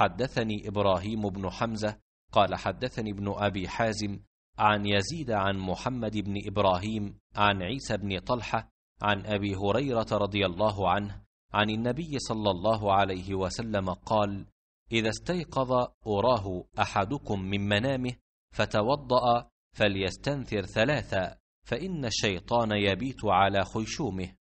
حدثني إبراهيم بن حمزة قال حدثني ابن أبي حازم عن يزيد عن محمد بن إبراهيم عن عيسى بن طلحة عن أبي هريرة رضي الله عنه عن النبي صلى الله عليه وسلم قال إذا استيقظ أراه أحدكم من منامه فتوضأ فليستنثر ثلاثا فإن الشيطان يبيت على خيشومه